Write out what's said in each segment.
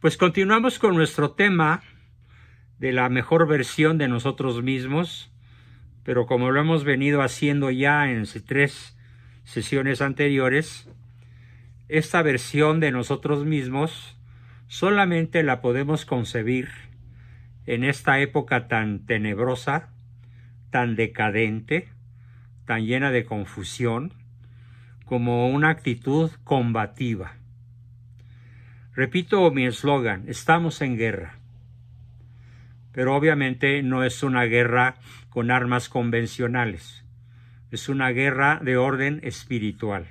Pues continuamos con nuestro tema de la mejor versión de nosotros mismos, pero como lo hemos venido haciendo ya en tres sesiones anteriores, esta versión de nosotros mismos solamente la podemos concebir en esta época tan tenebrosa, tan decadente, tan llena de confusión, como una actitud combativa. Repito mi eslogan, estamos en guerra. Pero obviamente no es una guerra con armas convencionales, es una guerra de orden espiritual.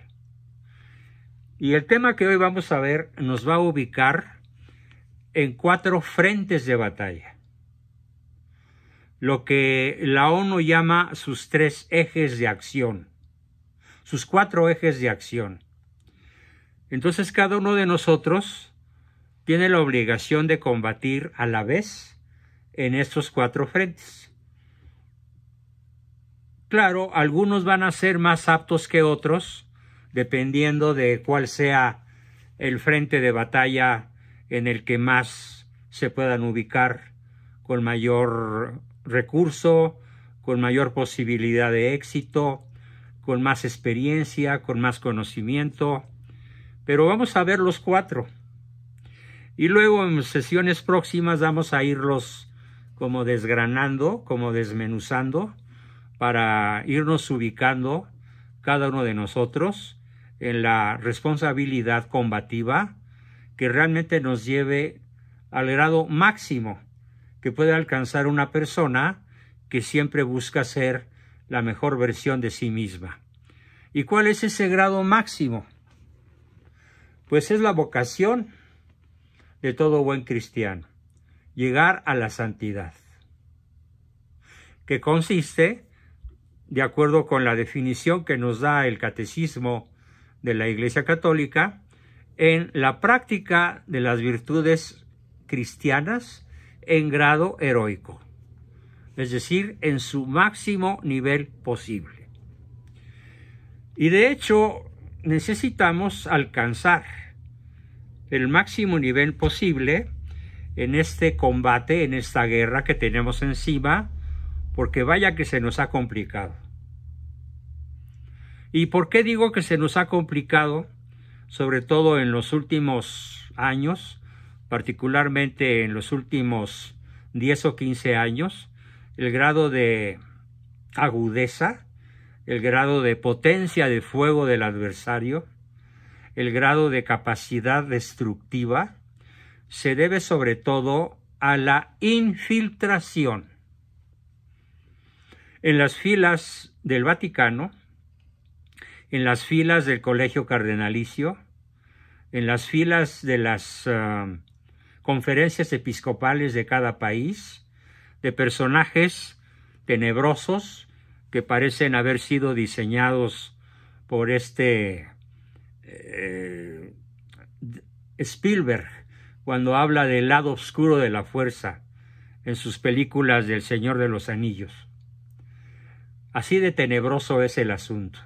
Y el tema que hoy vamos a ver nos va a ubicar en cuatro frentes de batalla. Lo que la ONU llama sus tres ejes de acción sus cuatro ejes de acción. Entonces cada uno de nosotros tiene la obligación de combatir a la vez en estos cuatro frentes. Claro, algunos van a ser más aptos que otros, dependiendo de cuál sea el frente de batalla en el que más se puedan ubicar con mayor recurso, con mayor posibilidad de éxito, con más experiencia, con más conocimiento, pero vamos a ver los cuatro. Y luego en sesiones próximas vamos a irlos como desgranando, como desmenuzando, para irnos ubicando cada uno de nosotros en la responsabilidad combativa que realmente nos lleve al grado máximo que puede alcanzar una persona que siempre busca ser la mejor versión de sí misma. ¿Y cuál es ese grado máximo? Pues es la vocación de todo buen cristiano, llegar a la santidad, que consiste, de acuerdo con la definición que nos da el catecismo de la Iglesia Católica, en la práctica de las virtudes cristianas en grado heroico, es decir, en su máximo nivel posible. Y de hecho necesitamos alcanzar el máximo nivel posible en este combate, en esta guerra que tenemos encima, porque vaya que se nos ha complicado. ¿Y por qué digo que se nos ha complicado? Sobre todo en los últimos años, particularmente en los últimos 10 o 15 años, el grado de agudeza el grado de potencia de fuego del adversario, el grado de capacidad destructiva, se debe sobre todo a la infiltración. En las filas del Vaticano, en las filas del Colegio Cardenalicio, en las filas de las eh, conferencias episcopales de cada país, de personajes tenebrosos que parecen haber sido diseñados por este eh, Spielberg cuando habla del lado oscuro de la fuerza en sus películas del Señor de los Anillos. Así de tenebroso es el asunto.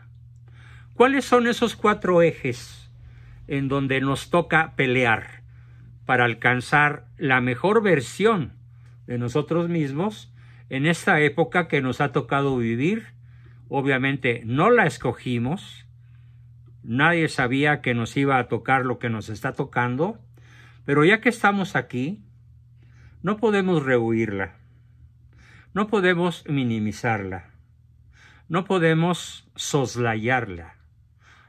¿Cuáles son esos cuatro ejes en donde nos toca pelear para alcanzar la mejor versión de nosotros mismos en esta época que nos ha tocado vivir. Obviamente no la escogimos, nadie sabía que nos iba a tocar lo que nos está tocando, pero ya que estamos aquí, no podemos rehuirla, no podemos minimizarla, no podemos soslayarla,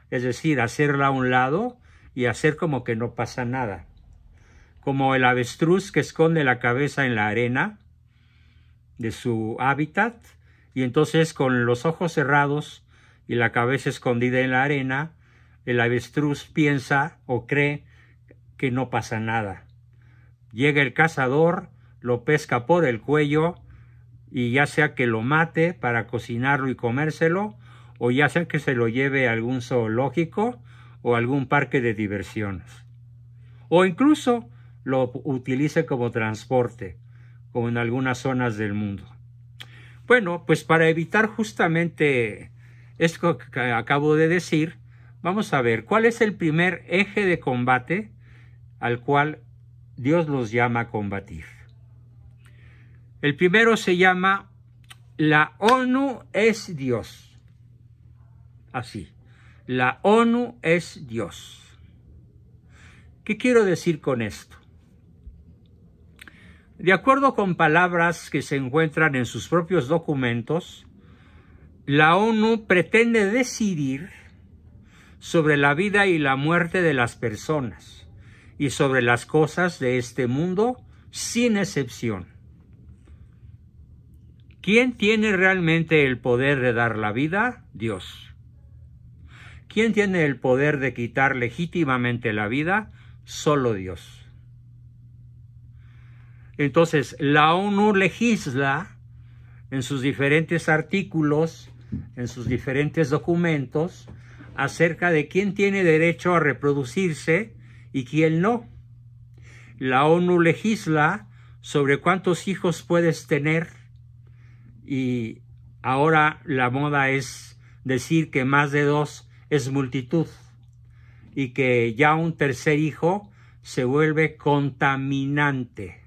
es decir, hacerla a un lado y hacer como que no pasa nada, como el avestruz que esconde la cabeza en la arena de su hábitat y entonces con los ojos cerrados y la cabeza escondida en la arena, el avestruz piensa o cree que no pasa nada. Llega el cazador, lo pesca por el cuello y ya sea que lo mate para cocinarlo y comérselo, o ya sea que se lo lleve a algún zoológico o algún parque de diversiones. O incluso lo utilice como transporte en algunas zonas del mundo. Bueno, pues para evitar justamente esto que acabo de decir, vamos a ver cuál es el primer eje de combate al cual Dios los llama a combatir. El primero se llama La ONU es Dios. Así, la ONU es Dios. ¿Qué quiero decir con esto? De acuerdo con palabras que se encuentran en sus propios documentos, la ONU pretende decidir sobre la vida y la muerte de las personas y sobre las cosas de este mundo sin excepción. ¿Quién tiene realmente el poder de dar la vida? Dios. ¿Quién tiene el poder de quitar legítimamente la vida? Solo Dios. Entonces, la ONU legisla en sus diferentes artículos, en sus diferentes documentos, acerca de quién tiene derecho a reproducirse y quién no. La ONU legisla sobre cuántos hijos puedes tener y ahora la moda es decir que más de dos es multitud y que ya un tercer hijo se vuelve contaminante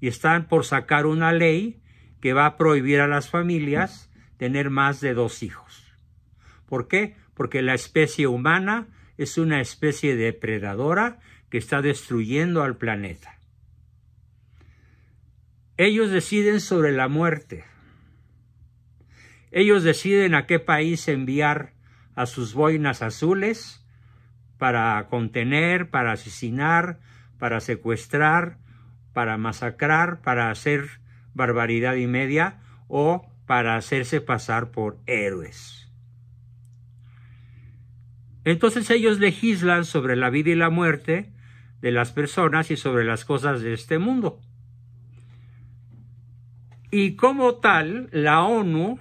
y están por sacar una ley que va a prohibir a las familias tener más de dos hijos. ¿Por qué? Porque la especie humana es una especie depredadora que está destruyendo al planeta. Ellos deciden sobre la muerte. Ellos deciden a qué país enviar a sus boinas azules para contener, para asesinar, para secuestrar, para masacrar, para hacer barbaridad y media o para hacerse pasar por héroes. Entonces ellos legislan sobre la vida y la muerte de las personas y sobre las cosas de este mundo. Y como tal, la ONU,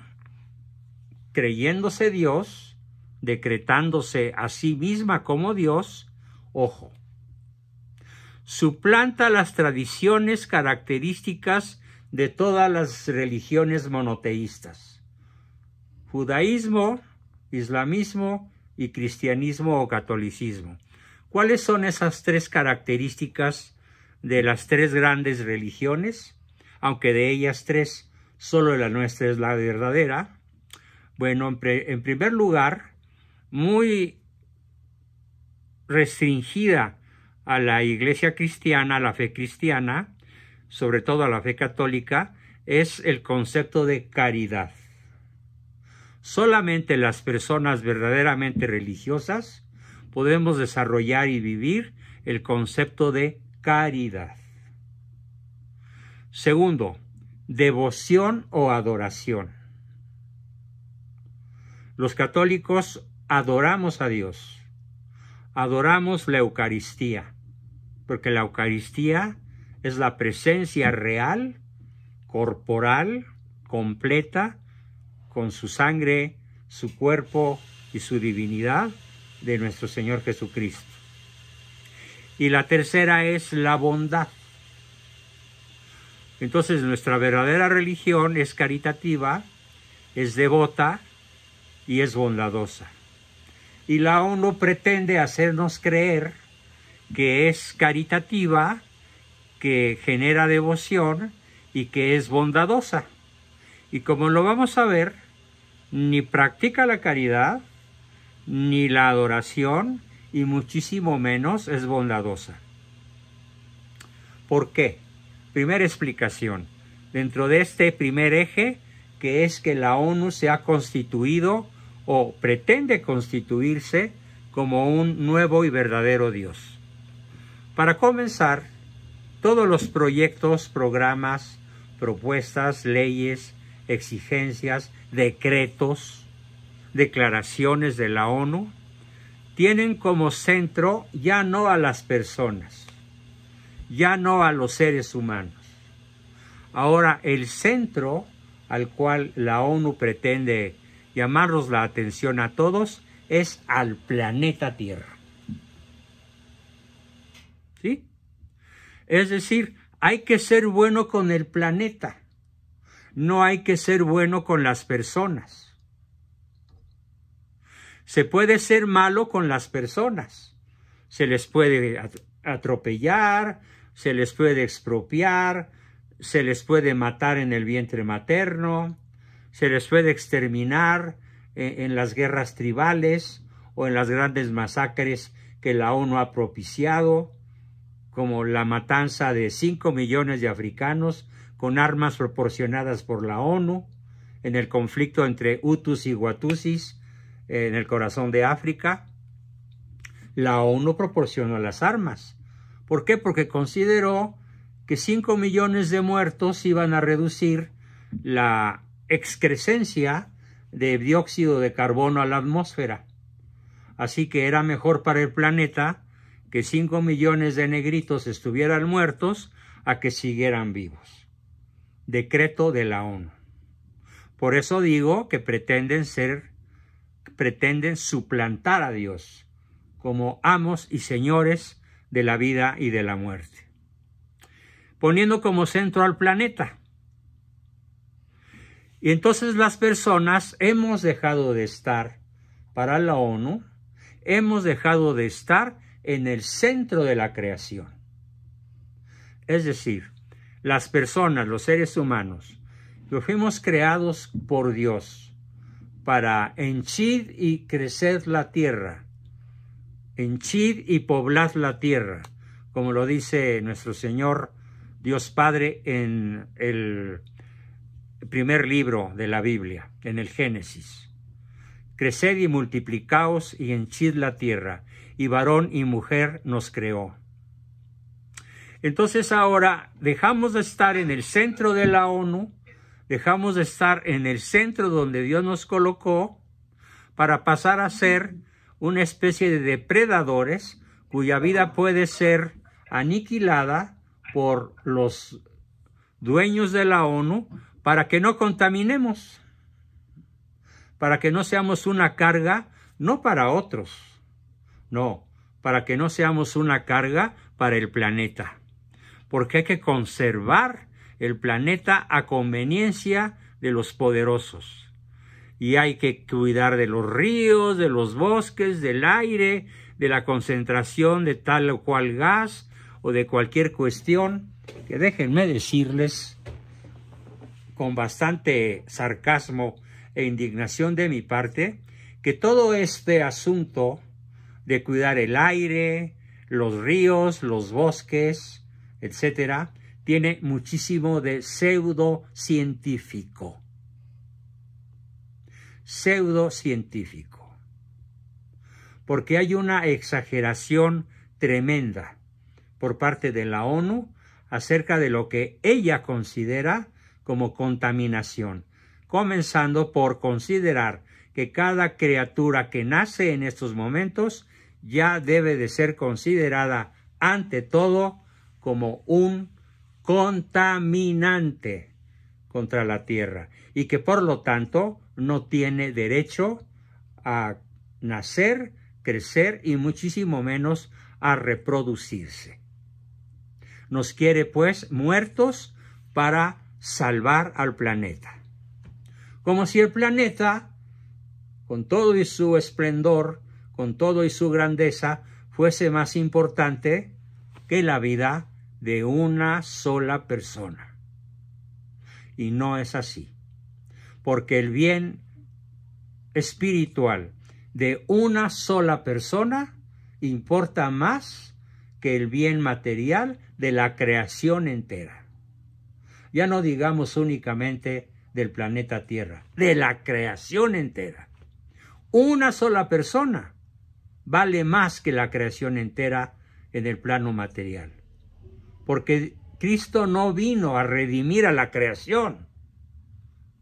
creyéndose Dios, decretándose a sí misma como Dios, ojo, suplanta las tradiciones características de todas las religiones monoteístas. Judaísmo, islamismo y cristianismo o catolicismo. ¿Cuáles son esas tres características de las tres grandes religiones? Aunque de ellas tres, solo la nuestra es la verdadera. Bueno, en, en primer lugar, muy restringida a la iglesia cristiana, a la fe cristiana, sobre todo a la fe católica, es el concepto de caridad. Solamente las personas verdaderamente religiosas podemos desarrollar y vivir el concepto de caridad. Segundo, devoción o adoración. Los católicos adoramos a Dios, adoramos la Eucaristía, porque la Eucaristía es la presencia real, corporal, completa, con su sangre, su cuerpo y su divinidad de nuestro Señor Jesucristo. Y la tercera es la bondad. Entonces nuestra verdadera religión es caritativa, es devota y es bondadosa. Y la ONU pretende hacernos creer que es caritativa, que genera devoción y que es bondadosa. Y como lo vamos a ver, ni practica la caridad, ni la adoración, y muchísimo menos es bondadosa. ¿Por qué? Primera explicación. Dentro de este primer eje, que es que la ONU se ha constituido o pretende constituirse como un nuevo y verdadero Dios. Para comenzar, todos los proyectos, programas, propuestas, leyes, exigencias, decretos, declaraciones de la ONU, tienen como centro ya no a las personas, ya no a los seres humanos. Ahora, el centro al cual la ONU pretende llamarnos la atención a todos es al planeta Tierra. Es decir, hay que ser bueno con el planeta, no hay que ser bueno con las personas. Se puede ser malo con las personas, se les puede atropellar, se les puede expropiar, se les puede matar en el vientre materno, se les puede exterminar eh, en las guerras tribales o en las grandes masacres que la ONU ha propiciado, como la matanza de 5 millones de africanos con armas proporcionadas por la ONU en el conflicto entre Hutus y Watusis en el corazón de África, la ONU proporcionó las armas. ¿Por qué? Porque consideró que 5 millones de muertos iban a reducir la excrescencia de dióxido de carbono a la atmósfera. Así que era mejor para el planeta que 5 millones de negritos estuvieran muertos a que siguieran vivos. Decreto de la ONU. Por eso digo que pretenden ser, pretenden suplantar a Dios como amos y señores de la vida y de la muerte, poniendo como centro al planeta. Y entonces las personas hemos dejado de estar para la ONU, hemos dejado de estar en el centro de la creación. Es decir, las personas, los seres humanos, los fuimos creados por Dios para henchir y crecer la tierra, henchir y poblar la tierra, como lo dice nuestro Señor Dios Padre en el primer libro de la Biblia, en el Génesis. Creced y multiplicaos y henchid la tierra, y varón y mujer nos creó. Entonces ahora dejamos de estar en el centro de la ONU, dejamos de estar en el centro donde Dios nos colocó, para pasar a ser una especie de depredadores cuya vida puede ser aniquilada por los dueños de la ONU para que no contaminemos para que no seamos una carga, no para otros, no, para que no seamos una carga para el planeta, porque hay que conservar el planeta a conveniencia de los poderosos. Y hay que cuidar de los ríos, de los bosques, del aire, de la concentración de tal o cual gas o de cualquier cuestión, que déjenme decirles con bastante sarcasmo e indignación de mi parte que todo este asunto de cuidar el aire, los ríos, los bosques, etcétera, tiene muchísimo de pseudocientífico. Pseudocientífico. Porque hay una exageración tremenda por parte de la ONU acerca de lo que ella considera como contaminación comenzando por considerar que cada criatura que nace en estos momentos ya debe de ser considerada ante todo como un contaminante contra la tierra y que por lo tanto no tiene derecho a nacer, crecer y muchísimo menos a reproducirse. Nos quiere pues muertos para salvar al planeta como si el planeta, con todo y su esplendor, con todo y su grandeza, fuese más importante que la vida de una sola persona. Y no es así, porque el bien espiritual de una sola persona importa más que el bien material de la creación entera. Ya no digamos únicamente del planeta Tierra, de la creación entera. Una sola persona vale más que la creación entera en el plano material, porque Cristo no vino a redimir a la creación,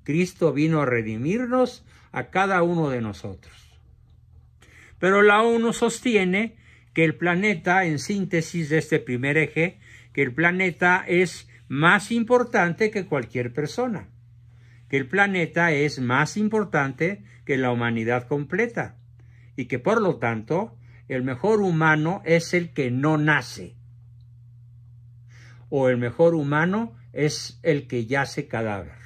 Cristo vino a redimirnos a cada uno de nosotros. Pero la ONU sostiene que el planeta, en síntesis de este primer eje, que el planeta es más importante que cualquier persona que el planeta es más importante que la humanidad completa y que por lo tanto el mejor humano es el que no nace o el mejor humano es el que yace cadáver.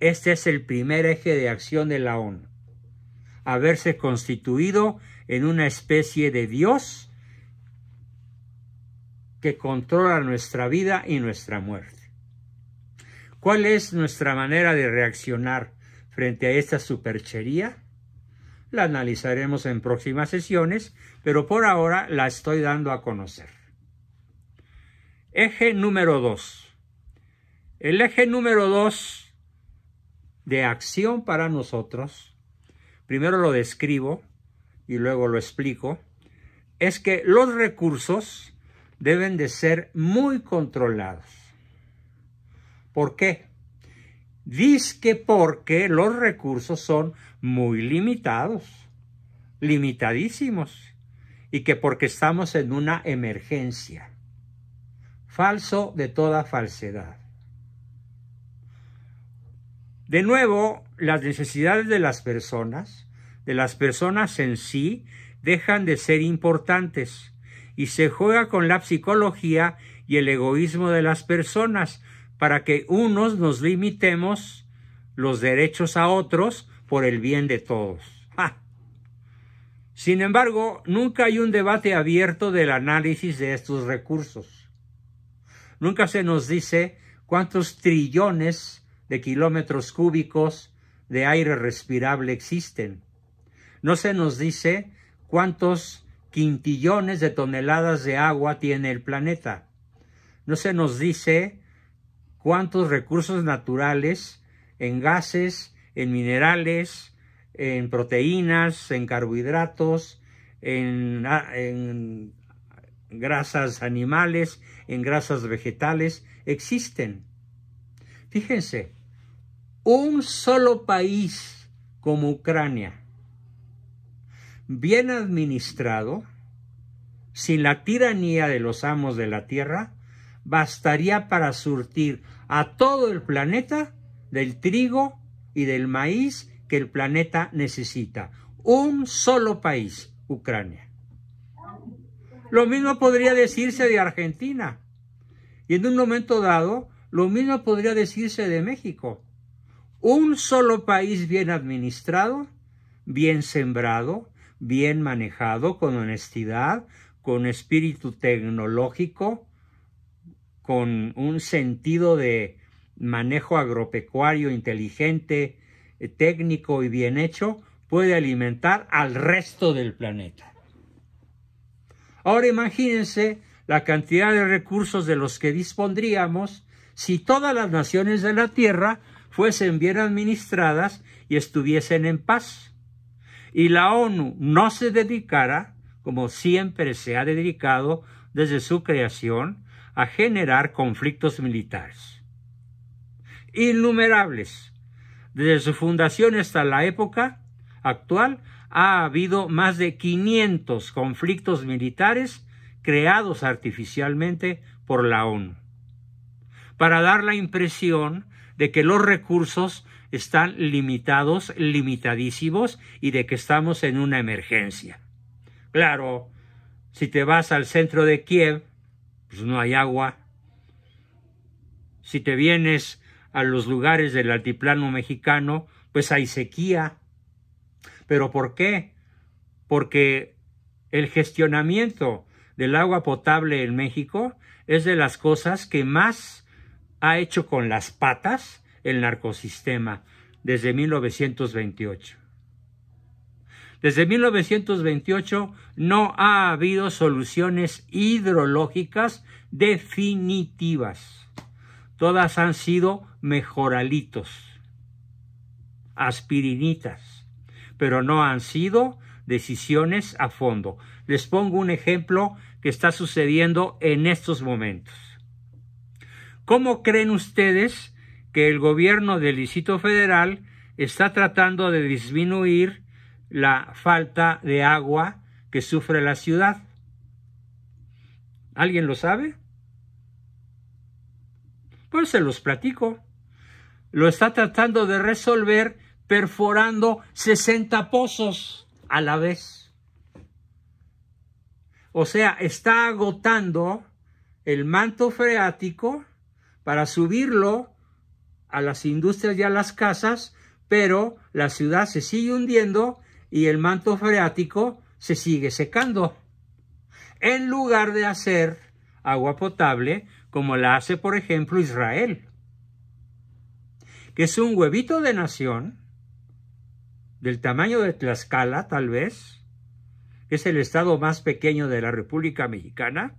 Este es el primer eje de acción de la ONU, haberse constituido en una especie de Dios que controla nuestra vida y nuestra muerte. ¿Cuál es nuestra manera de reaccionar frente a esta superchería? La analizaremos en próximas sesiones, pero por ahora la estoy dando a conocer. Eje número 2. El eje número 2 de acción para nosotros, primero lo describo y luego lo explico, es que los recursos deben de ser muy controlados ¿Por qué? Dice que porque los recursos son muy limitados, limitadísimos, y que porque estamos en una emergencia. Falso de toda falsedad. De nuevo, las necesidades de las personas, de las personas en sí, dejan de ser importantes y se juega con la psicología y el egoísmo de las personas para que unos nos limitemos los derechos a otros por el bien de todos. Sin embargo, nunca hay un debate abierto del análisis de estos recursos. Nunca se nos dice cuántos trillones de kilómetros cúbicos de aire respirable existen. No se nos dice cuántos quintillones de toneladas de agua tiene el planeta. No se nos dice cuántos recursos naturales en gases, en minerales, en proteínas, en carbohidratos, ah, en, grasas animales, en grasas vegetales existen. Fíjense, un solo país como Ucrania, bien administrado, sin la tiranía de los amos de la tierra, bastaría para surtir a todo el planeta del trigo y del maíz que el planeta necesita. Un solo país, Ucrania. Lo mismo podría decirse de Argentina. Y en un momento dado, lo mismo podría decirse de México. Un solo país bien administrado, bien sembrado, bien manejado, con honestidad, con espíritu tecnológico, con un sentido de manejo agropecuario inteligente, eh, técnico y bien hecho, puede alimentar al resto del planeta. Ahora imagínense la cantidad de recursos de los que dispondríamos si todas las naciones de la Tierra fuesen bien administradas y estuviesen en paz, y la ONU no se dedicara, como siempre se ha dedicado desde su creación, a generar conflictos militares. Innumerables. Desde su fundación hasta la época actual ha habido más de 500 conflictos militares creados artificialmente por la ONU, para dar la impresión de que los recursos están limitados, limitadísimos, y de que estamos en una emergencia. Claro, si te vas al centro de Kiev, pues no hay agua. Si te vienes a los lugares del altiplano mexicano, pues hay sequía. ¿Pero por qué? Porque el gestionamiento del agua potable en México es de las cosas que más ha hecho con las patas el narcosistema desde 1928. Desde 1928 no ha habido soluciones hidrológicas definitivas. Todas han sido mejoralitos, aspirinitas, pero no han sido decisiones a fondo. Les pongo un ejemplo que está sucediendo en estos momentos. ¿Cómo creen ustedes que el gobierno del Distrito Federal está tratando de disminuir la falta de agua que sufre la ciudad. ¿Alguien lo sabe? Pues se los platico. Lo está tratando de resolver perforando 60 pozos a la vez. O sea, está agotando el manto freático para subirlo a las industrias y a las casas, pero la ciudad se sigue hundiendo y el manto freático se sigue secando. En lugar de hacer agua potable, como la hace, por ejemplo, Israel, que es un huevito de nación, del tamaño de Tlaxcala, tal vez, que es el estado más pequeño de la República Mexicana,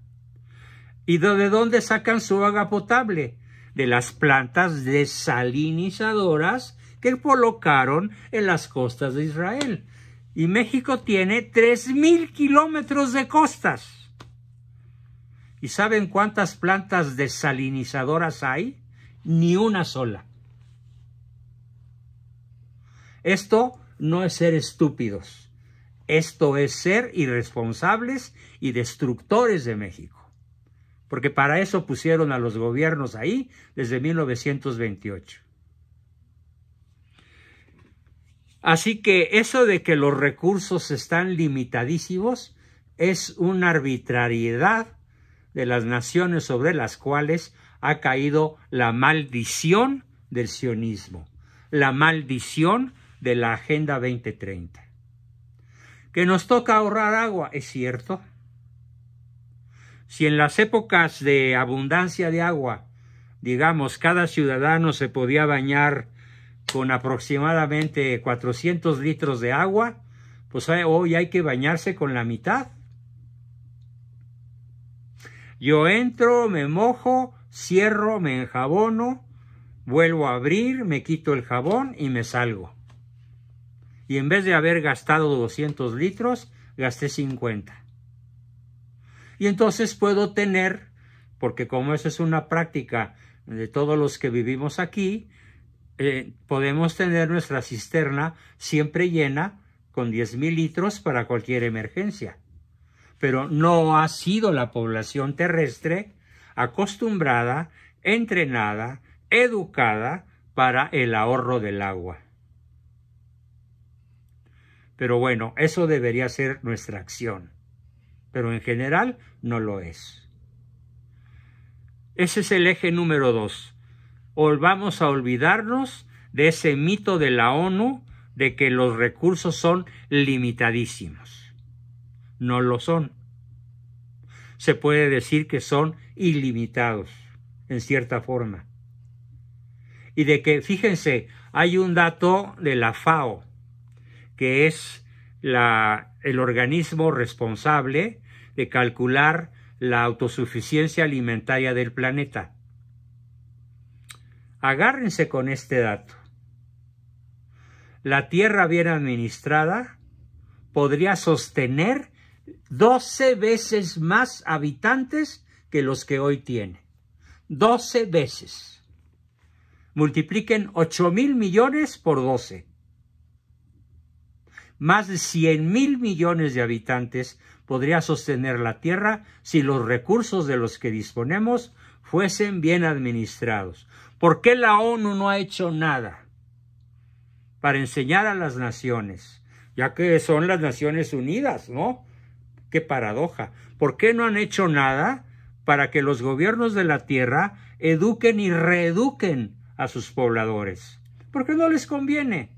y de dónde sacan su agua potable, de las plantas desalinizadoras que colocaron en las costas de Israel. Y México tiene 3.000 kilómetros de costas. ¿Y saben cuántas plantas desalinizadoras hay? Ni una sola. Esto no es ser estúpidos. Esto es ser irresponsables y destructores de México. Porque para eso pusieron a los gobiernos ahí desde 1928. Así que eso de que los recursos están limitadísimos es una arbitrariedad de las naciones sobre las cuales ha caído la maldición del sionismo, la maldición de la Agenda 2030. Que nos toca ahorrar agua, es cierto. Si en las épocas de abundancia de agua, digamos, cada ciudadano se podía bañar con aproximadamente 400 litros de agua, pues eh, hoy hay que bañarse con la mitad. Yo entro, me mojo, cierro, me enjabono, vuelvo a abrir, me quito el jabón y me salgo. Y en vez de haber gastado 200 litros, gasté 50. Y entonces puedo tener, porque como eso es una práctica de todos los que vivimos aquí, eh, podemos tener nuestra cisterna siempre llena con 10.000 litros para cualquier emergencia. Pero no ha sido la población terrestre acostumbrada, entrenada, educada para el ahorro del agua. Pero bueno, eso debería ser nuestra acción. Pero en general no lo es. Ese es el eje número dos o vamos a olvidarnos de ese mito de la ONU de que los recursos son limitadísimos. No lo son. Se puede decir que son ilimitados, en cierta forma. Y de que, fíjense, hay un dato de la FAO, que es la, el organismo responsable de calcular la autosuficiencia alimentaria del planeta. Agárrense con este dato. La tierra bien administrada podría sostener 12 veces más habitantes que los que hoy tiene. 12 veces. Multipliquen 8 mil millones por 12. Más de 100 mil millones de habitantes podría sostener la Tierra si los recursos de los que disponemos fuesen bien administrados. ¿Por qué la ONU no ha hecho nada para enseñar a las naciones? Ya que son las Naciones Unidas, ¿no? Qué paradoja. ¿Por qué no han hecho nada para que los gobiernos de la Tierra eduquen y reeduquen a sus pobladores? Porque no les conviene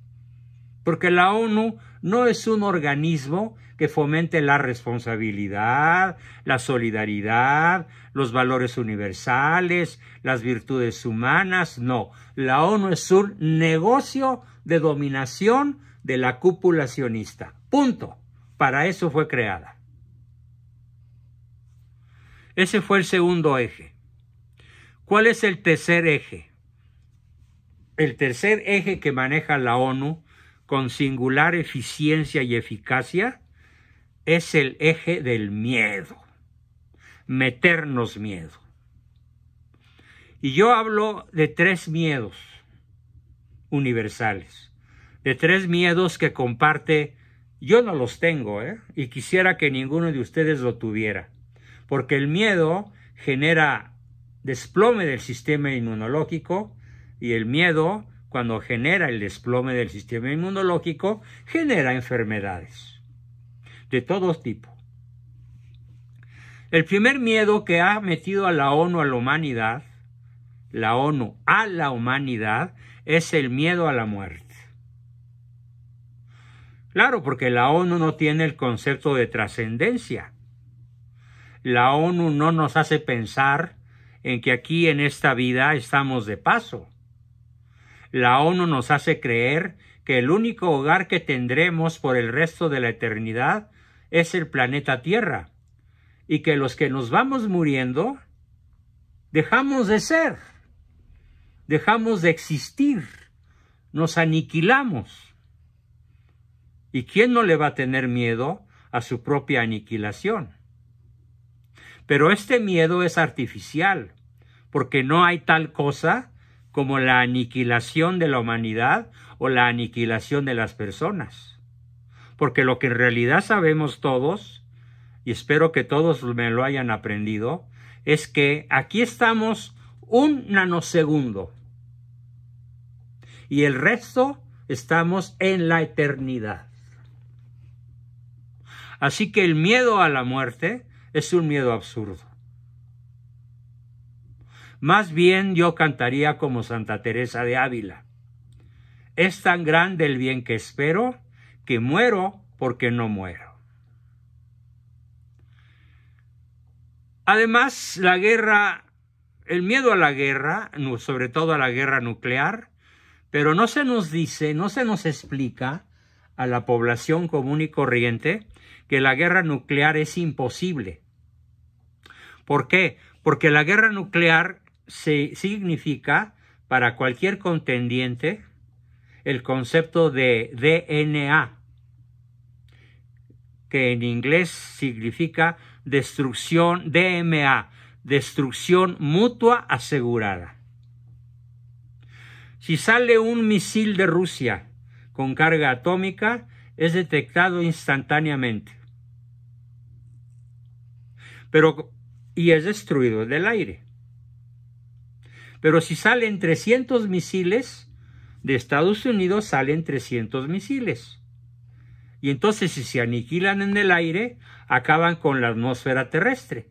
porque la ONU no es un organismo que fomente la responsabilidad, la solidaridad, los valores universales, las virtudes humanas, no. La ONU es un negocio de dominación de la cúpula Punto. Para eso fue creada. Ese fue el segundo eje. ¿Cuál es el tercer eje? El tercer eje que maneja la ONU con singular eficiencia y eficacia es el eje del miedo, meternos miedo. Y yo hablo de tres miedos universales, de tres miedos que comparte, yo no los tengo, ¿eh? y quisiera que ninguno de ustedes lo tuviera, porque el miedo genera desplome del sistema inmunológico y el miedo cuando genera el desplome del sistema inmunológico, genera enfermedades de todo tipo. El primer miedo que ha metido a la ONU a la humanidad, la ONU a la humanidad, es el miedo a la muerte. Claro, porque la ONU no tiene el concepto de trascendencia. La ONU no nos hace pensar en que aquí en esta vida estamos de paso la ONU nos hace creer que el único hogar que tendremos por el resto de la eternidad es el planeta Tierra, y que los que nos vamos muriendo dejamos de ser, dejamos de existir, nos aniquilamos. ¿Y quién no le va a tener miedo a su propia aniquilación? Pero este miedo es artificial, porque no hay tal cosa como la aniquilación de la humanidad o la aniquilación de las personas. Porque lo que en realidad sabemos todos, y espero que todos me lo hayan aprendido, es que aquí estamos un nanosegundo y el resto estamos en la eternidad. Así que el miedo a la muerte es un miedo absurdo. Más bien yo cantaría como Santa Teresa de Ávila. Es tan grande el bien que espero que muero porque no muero. Además, la guerra, el miedo a la guerra, sobre todo a la guerra nuclear, pero no se nos dice, no se nos explica a la población común y corriente que la guerra nuclear es imposible. ¿Por qué? Porque la guerra nuclear significa para cualquier contendiente el concepto de DNA, que en inglés significa destrucción DMA, destrucción mutua asegurada. Si sale un misil de Rusia con carga atómica, es detectado instantáneamente. Pero, y es destruido del aire. Pero si salen 300 misiles de Estados Unidos, salen 300 misiles. Y entonces si se aniquilan en el aire, acaban con la atmósfera terrestre.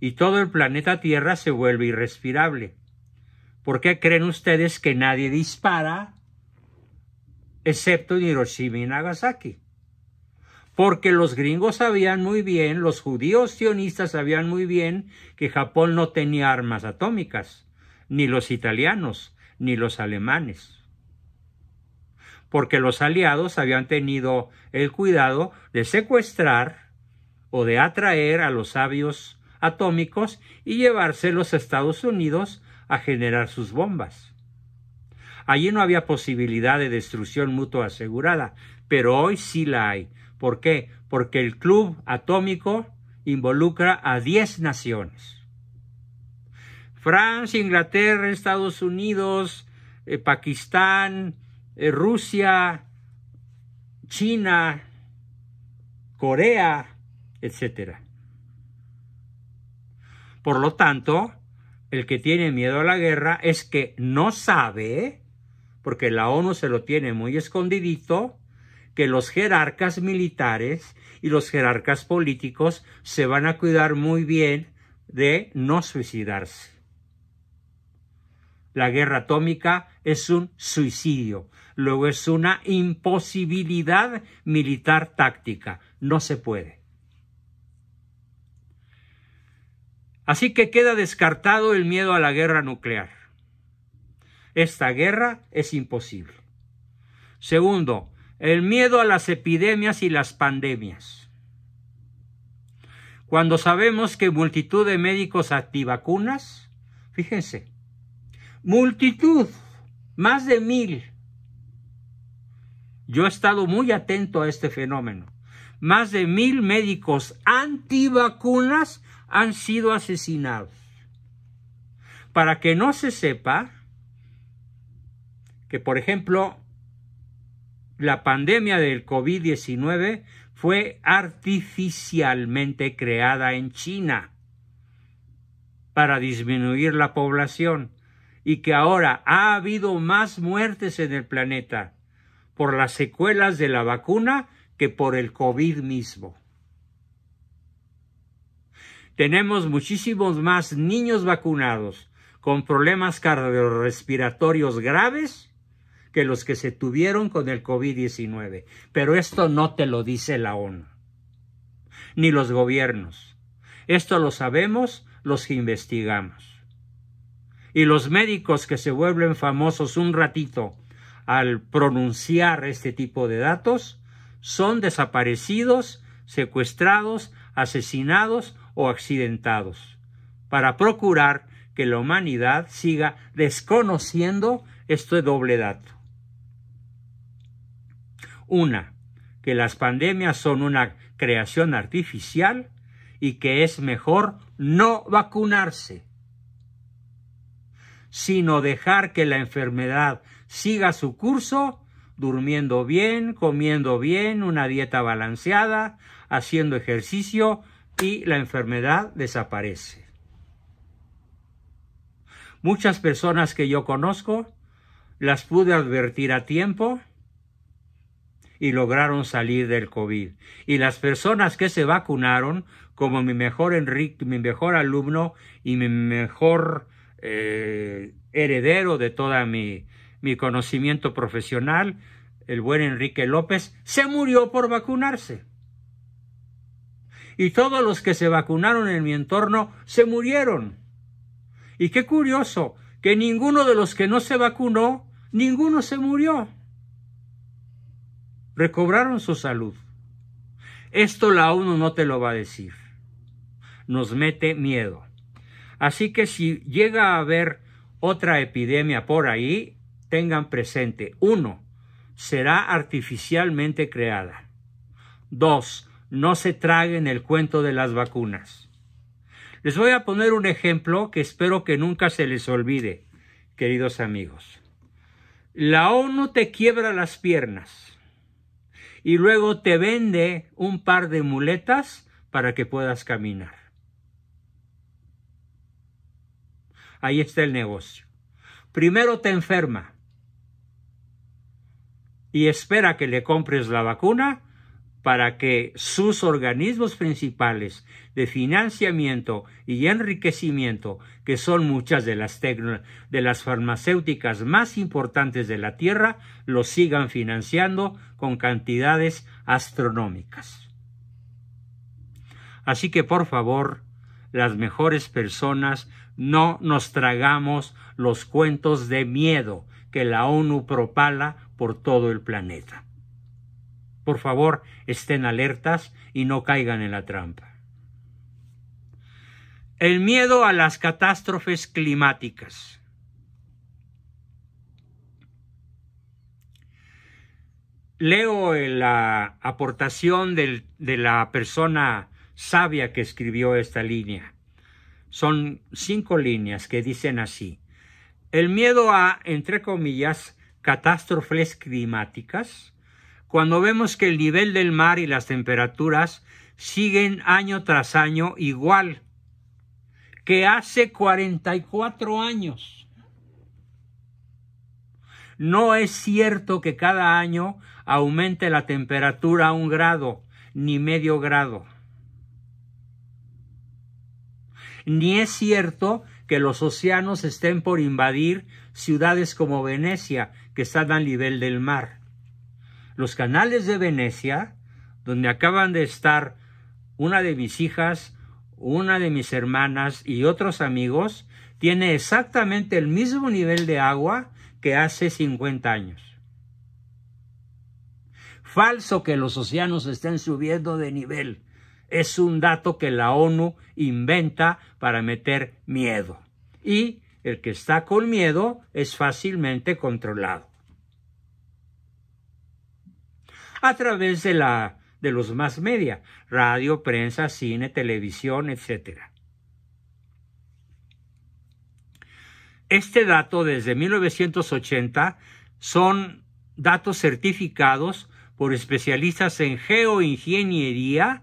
Y todo el planeta Tierra se vuelve irrespirable. ¿Por qué creen ustedes que nadie dispara excepto Hiroshima y Nagasaki? porque los gringos sabían muy bien, los judíos sionistas sabían muy bien que Japón no tenía armas atómicas, ni los italianos, ni los alemanes, porque los aliados habían tenido el cuidado de secuestrar o de atraer a los sabios atómicos y llevarse los Estados Unidos a generar sus bombas. Allí no había posibilidad de destrucción mutua asegurada, pero hoy sí la hay ¿Por qué? Porque el club atómico involucra a 10 naciones. Francia, Inglaterra, Estados Unidos, eh, Pakistán, eh, Rusia, China, Corea, etc. Por lo tanto, el que tiene miedo a la guerra es que no sabe, porque la ONU se lo tiene muy escondidito, que los jerarcas militares y los jerarcas políticos se van a cuidar muy bien de no suicidarse. La guerra atómica es un suicidio, luego es una imposibilidad militar táctica, no se puede. Así que queda descartado el miedo a la guerra nuclear. Esta guerra es imposible. Segundo, el miedo a las epidemias y las pandemias. Cuando sabemos que multitud de médicos antivacunas, fíjense, multitud, más de mil. Yo he estado muy atento a este fenómeno. Más de mil médicos antivacunas han sido asesinados. Para que no se sepa que, por ejemplo, la pandemia del COVID-19 fue artificialmente creada en China para disminuir la población y que ahora ha habido más muertes en el planeta por las secuelas de la vacuna que por el COVID mismo. Tenemos muchísimos más niños vacunados con problemas cardiorrespiratorios graves que los que se tuvieron con el COVID-19. Pero esto no te lo dice la ONU, ni los gobiernos. Esto lo sabemos los que investigamos. Y los médicos que se vuelven famosos un ratito al pronunciar este tipo de datos son desaparecidos, secuestrados, asesinados o accidentados, para procurar que la humanidad siga desconociendo este doble dato. Una, que las pandemias son una creación artificial y que es mejor no vacunarse, sino dejar que la enfermedad siga su curso durmiendo bien, comiendo bien, una dieta balanceada, haciendo ejercicio y la enfermedad desaparece. Muchas personas que yo conozco las pude advertir a tiempo y lograron salir del COVID. Y las personas que se vacunaron, como mi mejor, Enrique, mi mejor alumno y mi mejor eh, heredero de toda mi, mi conocimiento profesional, el buen Enrique López, se murió por vacunarse. Y todos los que se vacunaron en mi entorno se murieron. Y qué curioso que ninguno de los que no se vacunó, ninguno se murió recobraron su salud. Esto la ONU no te lo va a decir. Nos mete miedo. Así que si llega a haber otra epidemia por ahí, tengan presente, uno, será artificialmente creada. Dos, no se traguen el cuento de las vacunas. Les voy a poner un ejemplo que espero que nunca se les olvide, queridos amigos. La ONU te quiebra las piernas y luego te vende un par de muletas para que puedas caminar. Ahí está el negocio. Primero te enferma y espera que le compres la vacuna para que sus organismos principales de financiamiento y enriquecimiento, que son muchas de las, de las farmacéuticas más importantes de la Tierra, los sigan financiando con cantidades astronómicas. Así que por favor, las mejores personas, no nos tragamos los cuentos de miedo que la ONU propala por todo el planeta. Por favor, estén alertas y no caigan en la trampa. El miedo a las catástrofes climáticas. Leo eh, la aportación de la persona sabia que escribió esta línea. Son cinco líneas que dicen así. El miedo a, entre comillas, catástrofes climáticas cuando vemos que el nivel del mar y las temperaturas siguen año tras año igual que hace 44 años. No es cierto que cada año aumente la temperatura a un grado, ni medio grado. Ni es cierto que los océanos estén por invadir ciudades como Venecia, que están al nivel del mar los canales de Venecia, donde acaban de estar una de mis hijas, una de mis hermanas y otros amigos, tiene exactamente el mismo nivel de agua que hace 50 años. Falso que los océanos estén subiendo de nivel. Es un dato que la ONU inventa para meter miedo. Y el que está con miedo es fácilmente controlado. a través de, la, de los más media, radio, prensa, cine, televisión, etc. Este dato desde 1980 son datos certificados por especialistas en geoingeniería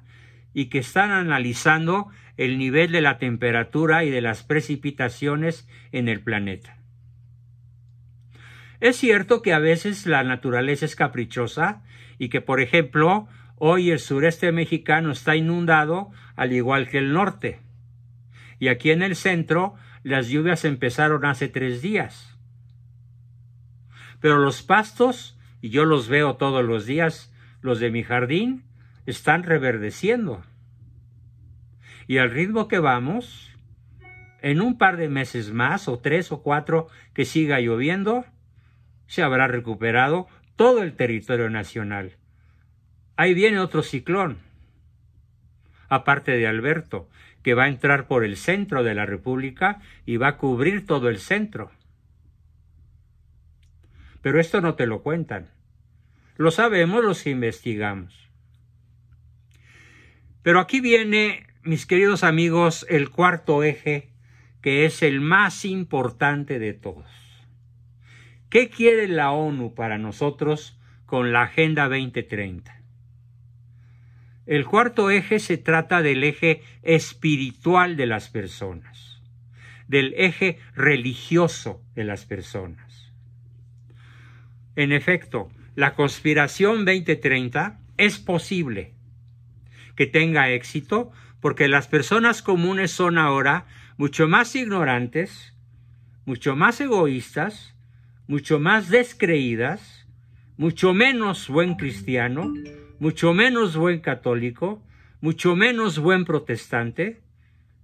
y que están analizando el nivel de la temperatura y de las precipitaciones en el planeta. Es cierto que a veces la naturaleza es caprichosa y que, por ejemplo, hoy el sureste mexicano está inundado al igual que el norte. Y aquí en el centro las lluvias empezaron hace tres días. Pero los pastos, y yo los veo todos los días, los de mi jardín, están reverdeciendo. Y al ritmo que vamos, en un par de meses más, o tres o cuatro, que siga lloviendo, se habrá recuperado todo el territorio nacional. Ahí viene otro ciclón, aparte de Alberto, que va a entrar por el centro de la República y va a cubrir todo el centro. Pero esto no te lo cuentan. Lo sabemos, los investigamos. Pero aquí viene, mis queridos amigos, el cuarto eje, que es el más importante de todos. ¿Qué quiere la ONU para nosotros con la Agenda 2030? El cuarto eje se trata del eje espiritual de las personas, del eje religioso de las personas. En efecto, la conspiración 2030 es posible que tenga éxito porque las personas comunes son ahora mucho más ignorantes, mucho más egoístas, mucho más descreídas, mucho menos buen cristiano, mucho menos buen católico, mucho menos buen protestante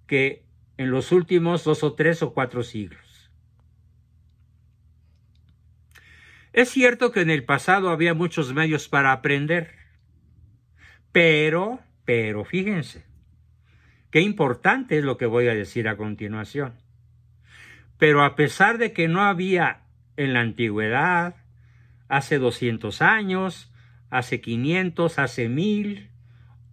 que en los últimos dos o tres o cuatro siglos. Es cierto que en el pasado había muchos medios para aprender, pero, pero fíjense, qué importante es lo que voy a decir a continuación. Pero a pesar de que no había en la antigüedad, hace 200 años, hace 500, hace 1000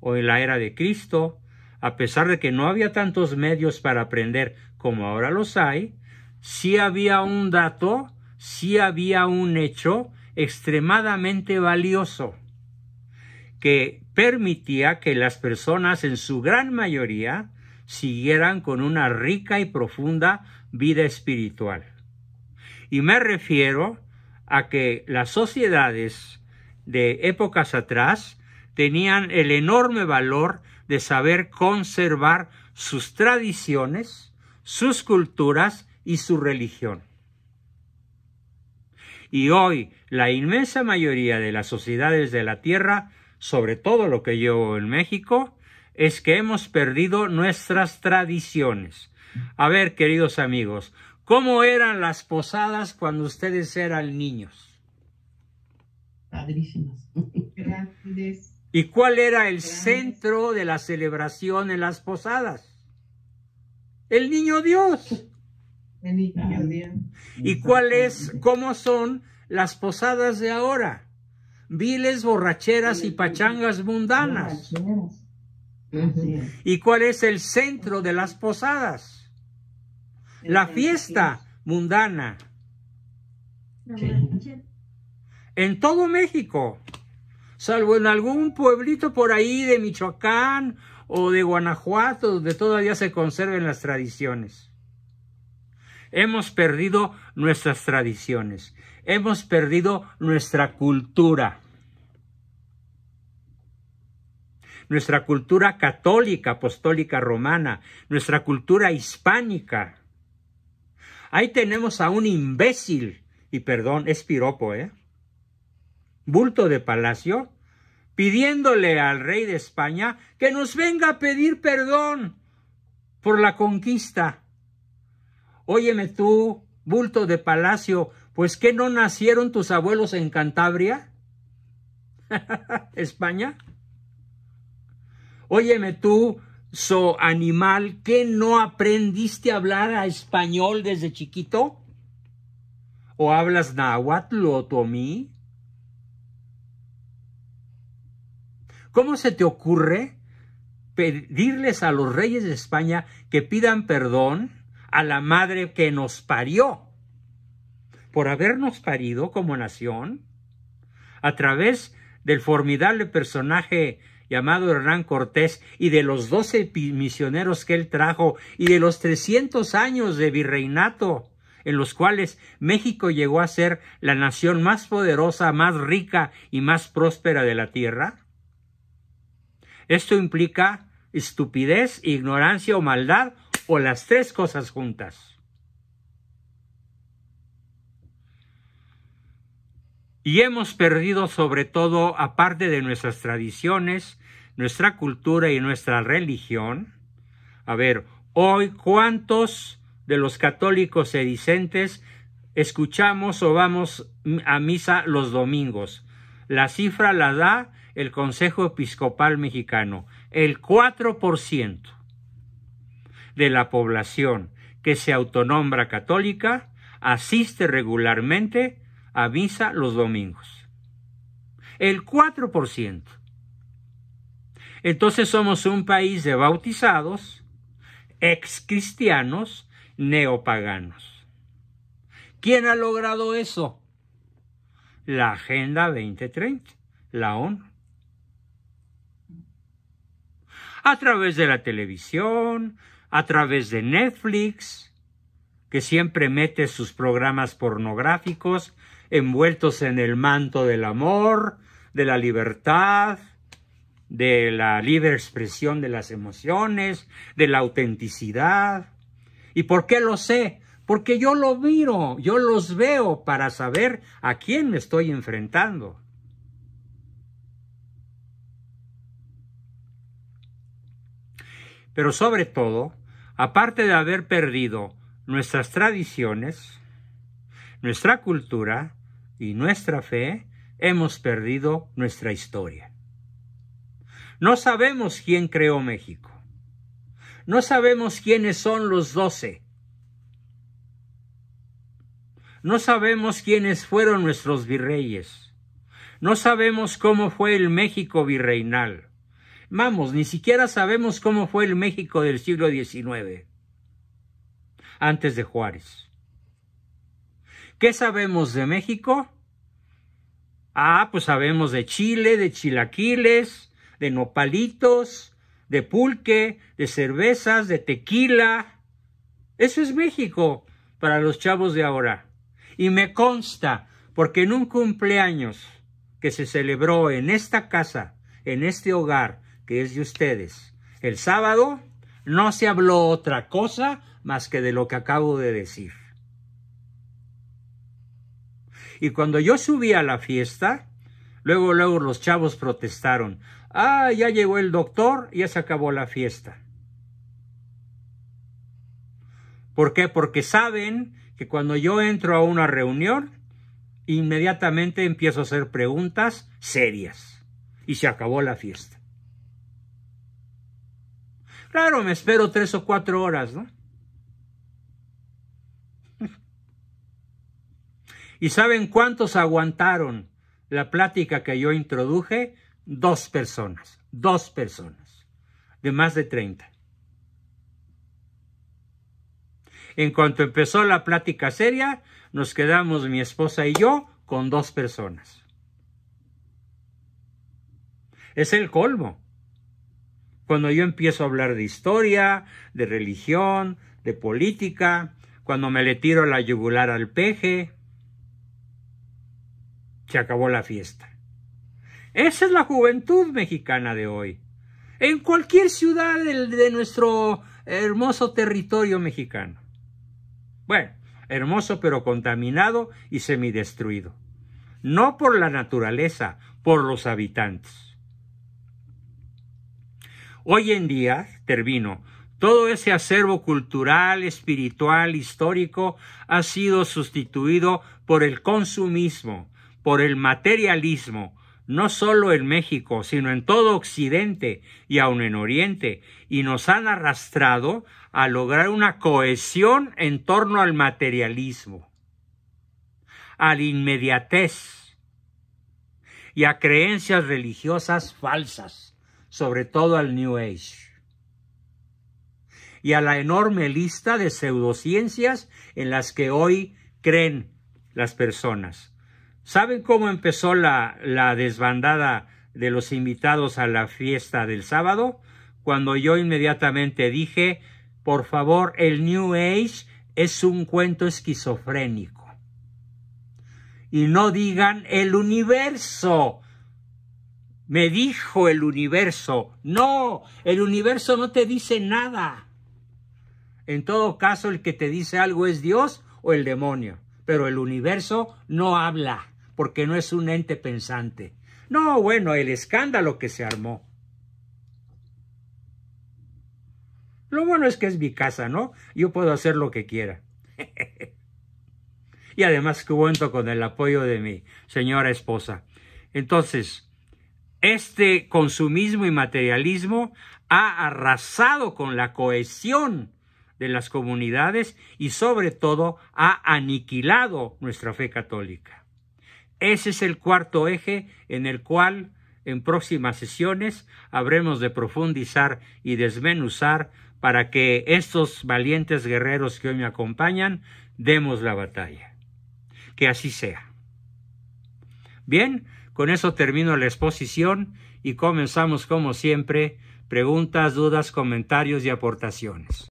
o en la era de Cristo, a pesar de que no había tantos medios para aprender como ahora los hay, sí había un dato, sí había un hecho extremadamente valioso que permitía que las personas en su gran mayoría siguieran con una rica y profunda vida espiritual. Y me refiero a que las sociedades de épocas atrás tenían el enorme valor de saber conservar sus tradiciones, sus culturas y su religión. Y hoy la inmensa mayoría de las sociedades de la Tierra, sobre todo lo que llevo en México, es que hemos perdido nuestras tradiciones. A ver, queridos amigos, ¿Cómo eran las posadas cuando ustedes eran niños? Padrísimas. ¿Y cuál era el centro de la celebración en las posadas? El niño Dios. El niño Dios. ¿Y cuál es, cómo son las posadas de ahora? Viles, borracheras y pachangas mundanas. ¿Y cuál es el centro de las posadas? la fiesta mundana. En todo México, salvo en algún pueblito por ahí de Michoacán o de Guanajuato, donde todavía se conserven las tradiciones. Hemos perdido nuestras tradiciones, hemos perdido nuestra cultura. Nuestra cultura católica, apostólica romana, nuestra cultura hispánica. Ahí tenemos a un imbécil, y perdón, es piropo, ¿eh? Bulto de palacio, pidiéndole al rey de España que nos venga a pedir perdón por la conquista. Óyeme tú, bulto de palacio, pues que no nacieron tus abuelos en Cantabria? ¿España? Óyeme tú, So, animal, que no aprendiste a hablar a español desde chiquito? ¿O hablas náhuatl o tomí? ¿Cómo se te ocurre pedirles a los reyes de España que pidan perdón a la madre que nos parió por habernos parido como nación a través del formidable personaje llamado Hernán Cortés y de los doce misioneros que él trajo y de los trescientos años de virreinato en los cuales México llegó a ser la nación más poderosa, más rica y más próspera de la tierra? Esto implica estupidez, ignorancia o maldad o las tres cosas juntas. Y hemos perdido sobre todo, aparte de nuestras tradiciones, nuestra cultura y nuestra religión. A ver, hoy cuántos de los católicos sedicentes escuchamos o vamos a misa los domingos. La cifra la da el Consejo Episcopal Mexicano, el 4% de la población que se autonombra católica asiste regularmente a misa los domingos. El 4%. Entonces somos un país de bautizados, ex cristianos, neopaganos. ¿Quién ha logrado eso? La Agenda 2030, la ONU. A través de la televisión, a través de Netflix, que siempre mete sus programas pornográficos envueltos en el manto del amor, de la libertad, de la libre expresión de las emociones, de la autenticidad. ¿Y por qué lo sé? Porque yo lo miro, yo los veo para saber a quién me estoy enfrentando. Pero sobre todo, aparte de haber perdido nuestras tradiciones, nuestra cultura y nuestra fe, hemos perdido nuestra historia. No sabemos quién creó México. No sabemos quiénes son los doce. No sabemos quiénes fueron nuestros virreyes. No sabemos cómo fue el México virreinal. Vamos, ni siquiera sabemos cómo fue el México del siglo XIX, antes de Juárez. ¿Qué sabemos de México? Ah, pues sabemos de Chile, de Chilaquiles, de nopalitos, de pulque, de cervezas, de tequila. Eso es México para los chavos de ahora. Y me consta, porque en un cumpleaños que se celebró en esta casa, en este hogar que es de ustedes, el sábado no se habló otra cosa más que de lo que acabo de decir. Y cuando yo subí a la fiesta, luego, luego los chavos protestaron. Ah, ya llegó el doctor, ya se acabó la fiesta. ¿Por qué? Porque saben que cuando yo entro a una reunión, inmediatamente empiezo a hacer preguntas serias. Y se acabó la fiesta. Claro, me espero tres o cuatro horas, ¿no? ¿Y saben cuántos aguantaron la plática que yo introduje? Dos personas, dos personas, de más de 30. En cuanto empezó la plática seria, nos quedamos mi esposa y yo con dos personas. Es el colmo. Cuando yo empiezo a hablar de historia, de religión, de política, cuando me le tiro la yugular al peje, se acabó la fiesta. Esa es la juventud mexicana de hoy. En cualquier ciudad de, nuestro hermoso territorio mexicano. Bueno, hermoso pero contaminado y semidestruido. No por la naturaleza, por los habitantes. Hoy en día, termino, todo ese acervo cultural, espiritual, histórico ha sido sustituido por el consumismo, por el materialismo, no solo en México, sino en todo Occidente y aún en Oriente, y nos han arrastrado a lograr una cohesión en torno al materialismo, a la inmediatez y a creencias religiosas falsas, sobre todo al New Age y a la enorme lista de pseudociencias en las que hoy creen las personas. ¿Saben cómo empezó la, desbandada de los invitados a la fiesta del sábado? Cuando yo inmediatamente dije, por favor, el New Age es un cuento esquizofrénico. Y no digan el universo. Me dijo el universo. No, el universo no te dice nada. En todo caso, el que te dice algo es Dios o el demonio, pero el universo no habla porque no es un ente pensante. No, bueno, el escándalo que se armó. Lo bueno es que es mi casa, ¿no? Yo puedo hacer lo que quiera. y además cuento con el apoyo de mi señora esposa. Entonces, este consumismo y materialismo ha arrasado con la cohesión de las comunidades y sobre todo ha aniquilado nuestra fe católica. Ese es el cuarto eje en el cual en próximas sesiones habremos de profundizar y desmenuzar para que estos valientes guerreros que hoy me acompañan demos la batalla. Que así sea. Bien, con eso termino la exposición y comenzamos como siempre preguntas, dudas, comentarios y aportaciones.